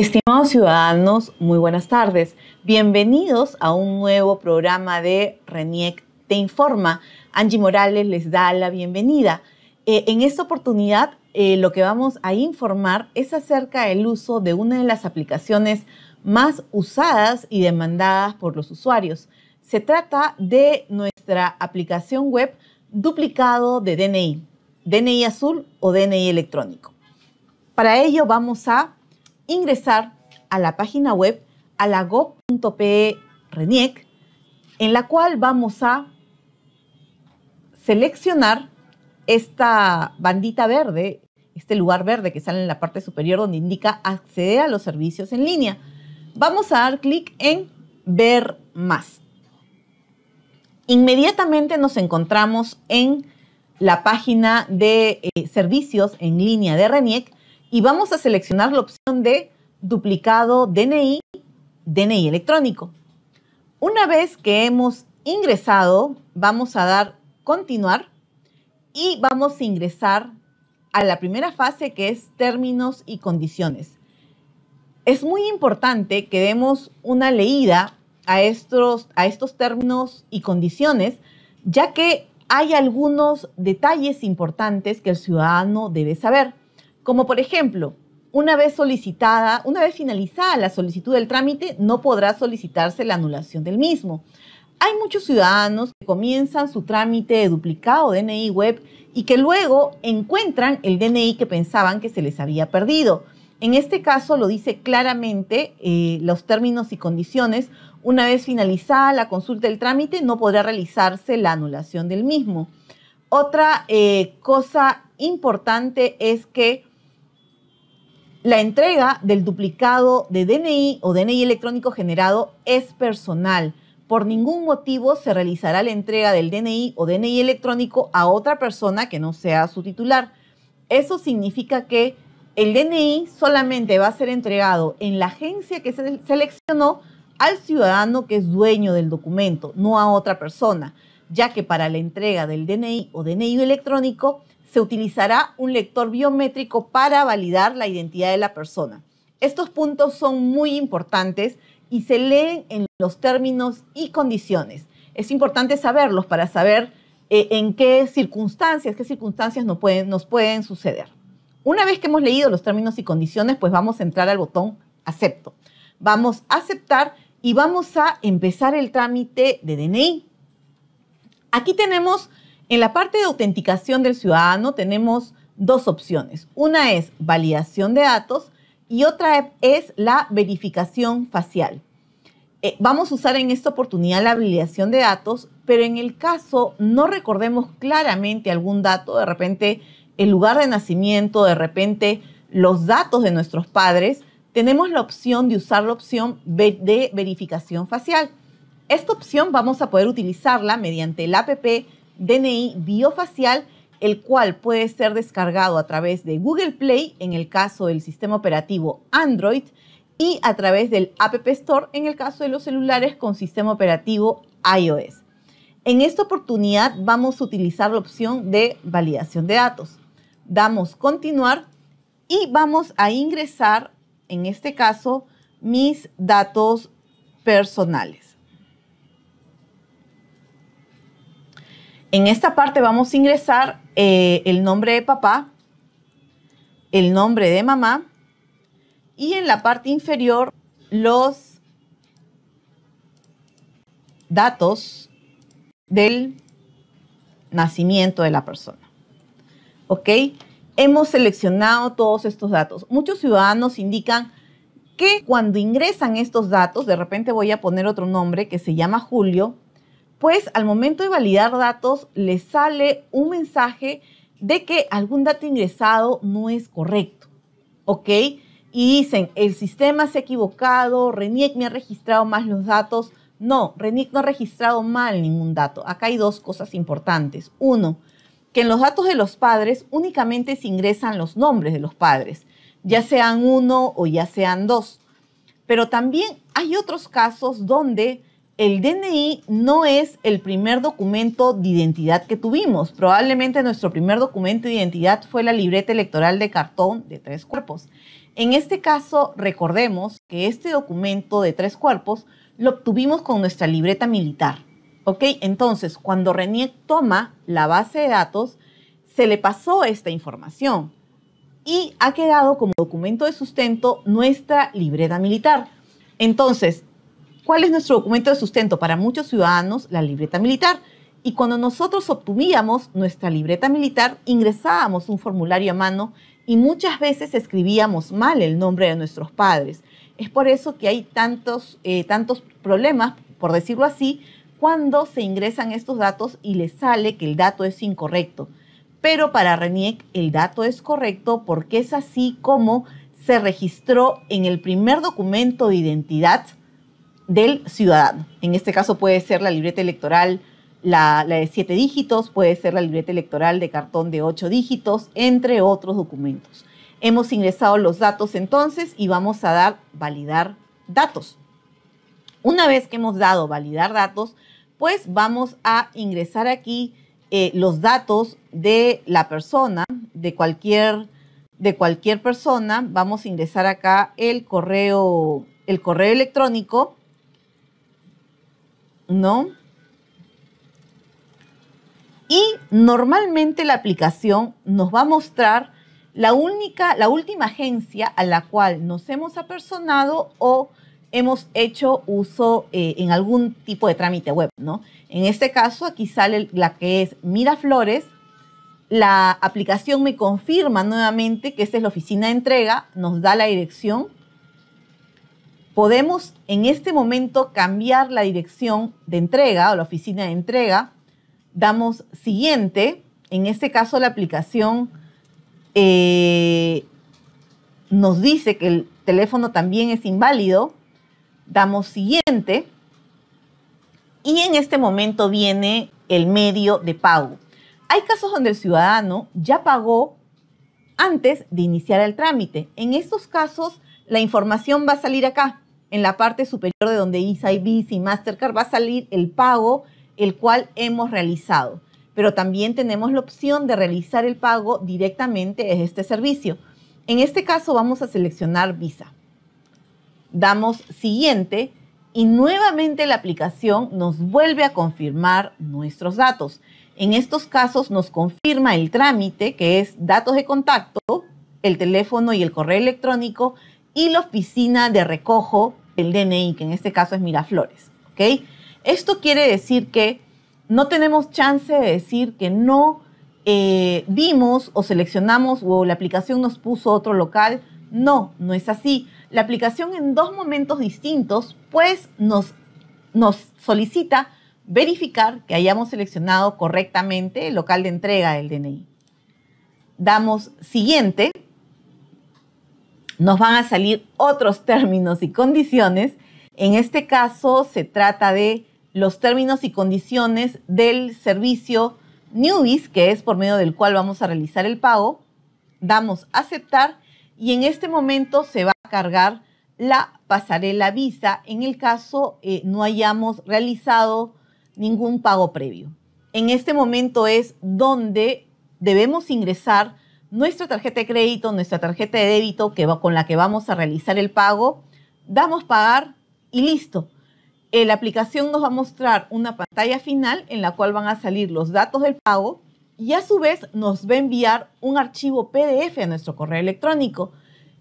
Estimados ciudadanos, muy buenas tardes. Bienvenidos a un nuevo programa de RENIEC Te Informa. Angie Morales les da la bienvenida. Eh, en esta oportunidad, eh, lo que vamos a informar es acerca del uso de una de las aplicaciones más usadas y demandadas por los usuarios. Se trata de nuestra aplicación web duplicado de DNI, DNI azul o DNI electrónico. Para ello vamos a ingresar a la página web alago.pe RENIEC, en la cual vamos a seleccionar esta bandita verde, este lugar verde que sale en la parte superior donde indica acceder a los servicios en línea. Vamos a dar clic en ver más. Inmediatamente nos encontramos en la página de eh, servicios en línea de RENIEC, y vamos a seleccionar la opción de duplicado DNI, DNI electrónico. Una vez que hemos ingresado, vamos a dar continuar y vamos a ingresar a la primera fase que es términos y condiciones. Es muy importante que demos una leída a estos, a estos términos y condiciones, ya que hay algunos detalles importantes que el ciudadano debe saber como por ejemplo, una vez solicitada, una vez finalizada la solicitud del trámite, no podrá solicitarse la anulación del mismo. Hay muchos ciudadanos que comienzan su trámite de duplicado DNI web y que luego encuentran el DNI que pensaban que se les había perdido. En este caso lo dice claramente eh, los términos y condiciones. Una vez finalizada la consulta del trámite, no podrá realizarse la anulación del mismo. Otra eh, cosa importante es que la entrega del duplicado de DNI o DNI electrónico generado es personal. Por ningún motivo se realizará la entrega del DNI o DNI electrónico a otra persona que no sea su titular. Eso significa que el DNI solamente va a ser entregado en la agencia que se seleccionó al ciudadano que es dueño del documento, no a otra persona, ya que para la entrega del DNI o DNI electrónico se utilizará un lector biométrico para validar la identidad de la persona. Estos puntos son muy importantes y se leen en los términos y condiciones. Es importante saberlos para saber eh, en qué circunstancias, qué circunstancias nos pueden, nos pueden suceder. Una vez que hemos leído los términos y condiciones, pues vamos a entrar al botón acepto. Vamos a aceptar y vamos a empezar el trámite de DNI. Aquí tenemos en la parte de autenticación del ciudadano tenemos dos opciones. Una es validación de datos y otra es la verificación facial. Eh, vamos a usar en esta oportunidad la validación de datos, pero en el caso no recordemos claramente algún dato, de repente el lugar de nacimiento, de repente los datos de nuestros padres, tenemos la opción de usar la opción de verificación facial. Esta opción vamos a poder utilizarla mediante el APP DNI biofacial, el cual puede ser descargado a través de Google Play en el caso del sistema operativo Android y a través del App Store en el caso de los celulares con sistema operativo iOS. En esta oportunidad vamos a utilizar la opción de validación de datos. Damos continuar y vamos a ingresar, en este caso, mis datos personales. En esta parte vamos a ingresar eh, el nombre de papá, el nombre de mamá y en la parte inferior los datos del nacimiento de la persona. ¿Ok? Hemos seleccionado todos estos datos. Muchos ciudadanos indican que cuando ingresan estos datos, de repente voy a poner otro nombre que se llama Julio, pues al momento de validar datos le sale un mensaje de que algún dato ingresado no es correcto. ¿Ok? Y dicen, el sistema se ha equivocado, RENIEC me ha registrado más los datos. No, RENIEC no ha registrado mal ningún dato. Acá hay dos cosas importantes. Uno, que en los datos de los padres únicamente se ingresan los nombres de los padres, ya sean uno o ya sean dos. Pero también hay otros casos donde el DNI no es el primer documento de identidad que tuvimos. Probablemente nuestro primer documento de identidad fue la libreta electoral de cartón de tres cuerpos. En este caso, recordemos que este documento de tres cuerpos lo obtuvimos con nuestra libreta militar. ¿Ok? Entonces, cuando René toma la base de datos, se le pasó esta información y ha quedado como documento de sustento nuestra libreta militar. Entonces, ¿Cuál es nuestro documento de sustento? Para muchos ciudadanos, la libreta militar. Y cuando nosotros obtuvíamos nuestra libreta militar, ingresábamos un formulario a mano y muchas veces escribíamos mal el nombre de nuestros padres. Es por eso que hay tantos, eh, tantos problemas, por decirlo así, cuando se ingresan estos datos y les sale que el dato es incorrecto. Pero para RENIEC el dato es correcto porque es así como se registró en el primer documento de identidad del ciudadano. En este caso puede ser la libreta electoral, la, de siete dígitos, puede ser la libreta electoral de cartón de ocho dígitos, entre otros documentos. Hemos ingresado los datos entonces y vamos a dar validar datos. Una vez que hemos dado validar datos, pues vamos a ingresar aquí eh, los datos de la persona, de cualquier, de cualquier persona. Vamos a ingresar acá el correo, el correo electrónico ¿no? Y normalmente la aplicación nos va a mostrar la, única, la última agencia a la cual nos hemos apersonado o hemos hecho uso eh, en algún tipo de trámite web, ¿no? En este caso, aquí sale la que es Miraflores. La aplicación me confirma nuevamente que esta es la oficina de entrega, nos da la dirección podemos en este momento cambiar la dirección de entrega o la oficina de entrega. Damos siguiente, en este caso la aplicación eh, nos dice que el teléfono también es inválido. Damos siguiente y en este momento viene el medio de pago. Hay casos donde el ciudadano ya pagó antes de iniciar el trámite. En estos casos, la información va a salir acá, en la parte superior de donde Visa y Mastercard va a salir el pago el cual hemos realizado. Pero también tenemos la opción de realizar el pago directamente en este servicio. En este caso vamos a seleccionar Visa. Damos siguiente y nuevamente la aplicación nos vuelve a confirmar nuestros datos. En estos casos nos confirma el trámite que es datos de contacto, el teléfono y el correo electrónico y la oficina de recojo del DNI, que en este caso es Miraflores. Esto quiere decir que no tenemos chance de decir que no eh, vimos o seleccionamos o la aplicación nos puso otro local. No, no es así. La aplicación en dos momentos distintos, pues nos, nos solicita verificar que hayamos seleccionado correctamente el local de entrega del DNI. Damos siguiente nos van a salir otros términos y condiciones. En este caso se trata de los términos y condiciones del servicio Newbies, que es por medio del cual vamos a realizar el pago. Damos aceptar y en este momento se va a cargar la pasarela Visa en el caso eh, no hayamos realizado ningún pago previo. En este momento es donde debemos ingresar nuestra tarjeta de crédito, nuestra tarjeta de débito que con la que vamos a realizar el pago, damos pagar y listo. La aplicación nos va a mostrar una pantalla final en la cual van a salir los datos del pago y a su vez nos va a enviar un archivo PDF a nuestro correo electrónico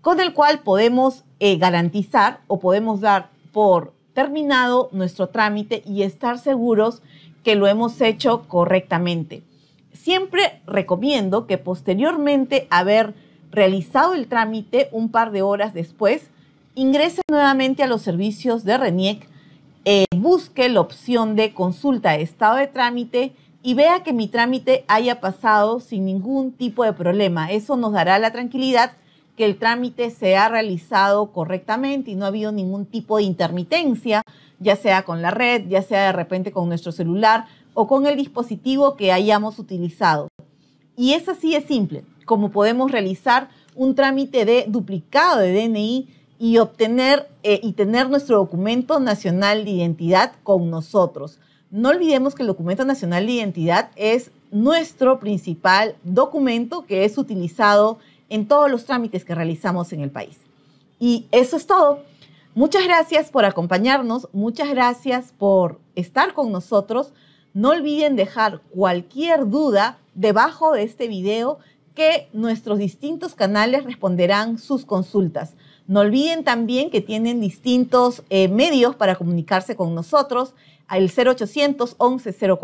con el cual podemos eh, garantizar o podemos dar por terminado nuestro trámite y estar seguros que lo hemos hecho correctamente. Siempre recomiendo que posteriormente haber realizado el trámite un par de horas después, ingrese nuevamente a los servicios de RENIEC, eh, busque la opción de consulta de estado de trámite y vea que mi trámite haya pasado sin ningún tipo de problema. Eso nos dará la tranquilidad que el trámite se ha realizado correctamente y no ha habido ningún tipo de intermitencia, ya sea con la red, ya sea de repente con nuestro celular o con el dispositivo que hayamos utilizado. Y es así de simple como podemos realizar un trámite de duplicado de DNI y obtener eh, y tener nuestro documento nacional de identidad con nosotros. No olvidemos que el documento nacional de identidad es nuestro principal documento que es utilizado en todos los trámites que realizamos en el país. Y eso es todo. Muchas gracias por acompañarnos, muchas gracias por estar con nosotros. No olviden dejar cualquier duda debajo de este video que nuestros distintos canales responderán sus consultas. No olviden también que tienen distintos eh, medios para comunicarse con nosotros, el 0800 11040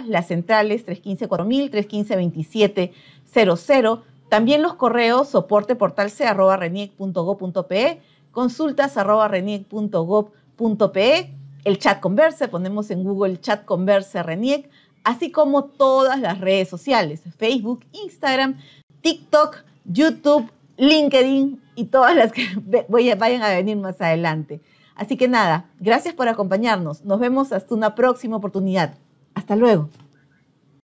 040, las centrales 315 4000, 315 2700, también los correos soporte consultas@reniec.gob.pe arroba consultas arroba el chat converse, ponemos en Google chat converse reniec, así como todas las redes sociales, Facebook, Instagram, TikTok, YouTube, LinkedIn y todas las que vayan a venir más adelante. Así que nada, gracias por acompañarnos. Nos vemos hasta una próxima oportunidad. Hasta luego.